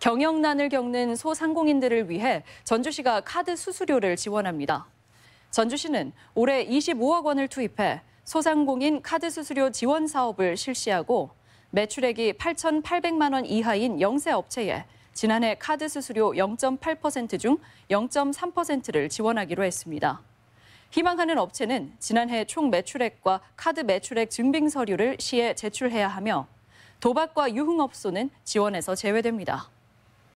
경영난을 겪는 소상공인들을 위해 전주시가 카드 수수료를 지원합니다. 전주시는 올해 25억 원을 투입해 소상공인 카드 수수료 지원 사업을 실시하고 매출액이 8,800만 원 이하인 영세 업체에 지난해 카드 수수료 0.8%중 0.3%를 지원하기로 했습니다. 희망하는 업체는 지난해 총 매출액과 카드 매출액 증빙 서류를 시에 제출해야 하며 도박과 유흥업소는 지원에서 제외됩니다.